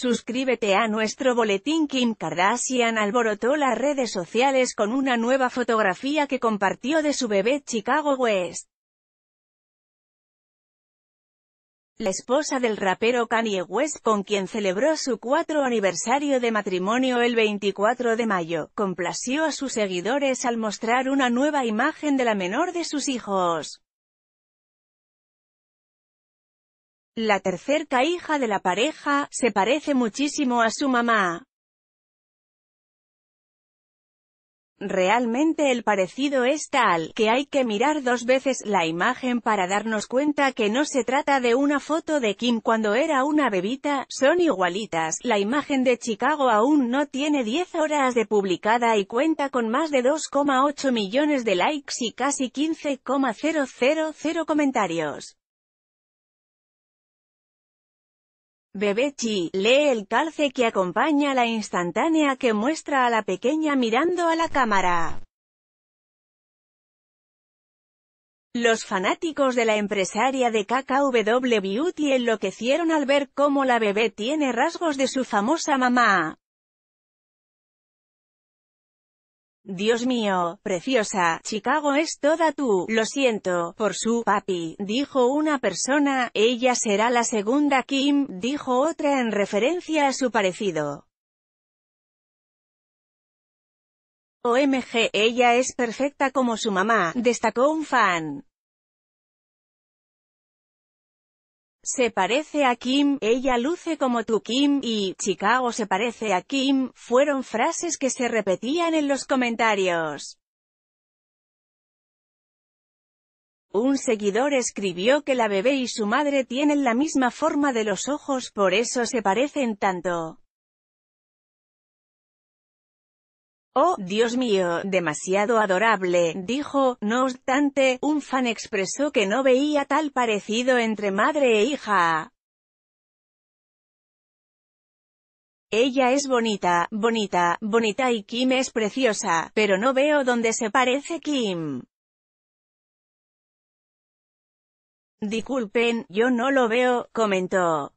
Suscríbete a nuestro boletín Kim Kardashian alborotó las redes sociales con una nueva fotografía que compartió de su bebé Chicago West. La esposa del rapero Kanye West con quien celebró su cuatro aniversario de matrimonio el 24 de mayo, complació a sus seguidores al mostrar una nueva imagen de la menor de sus hijos. La tercera hija de la pareja, se parece muchísimo a su mamá. Realmente el parecido es tal, que hay que mirar dos veces la imagen para darnos cuenta que no se trata de una foto de Kim cuando era una bebita, son igualitas. La imagen de Chicago aún no tiene 10 horas de publicada y cuenta con más de 2,8 millones de likes y casi 15,000 comentarios. Bebechi, lee el calce que acompaña la instantánea que muestra a la pequeña mirando a la cámara. Los fanáticos de la empresaria de KKW Beauty enloquecieron al ver cómo la bebé tiene rasgos de su famosa mamá. Dios mío, preciosa, Chicago es toda tú, lo siento, por su papi, dijo una persona, ella será la segunda Kim, dijo otra en referencia a su parecido. OMG, ella es perfecta como su mamá, destacó un fan. se parece a Kim, ella luce como tu Kim, y Chicago se parece a Kim, fueron frases que se repetían en los comentarios. Un seguidor escribió que la bebé y su madre tienen la misma forma de los ojos por eso se parecen tanto. Oh, Dios mío, demasiado adorable, dijo, no obstante, un fan expresó que no veía tal parecido entre madre e hija. Ella es bonita, bonita, bonita y Kim es preciosa, pero no veo dónde se parece Kim. Disculpen, yo no lo veo, comentó.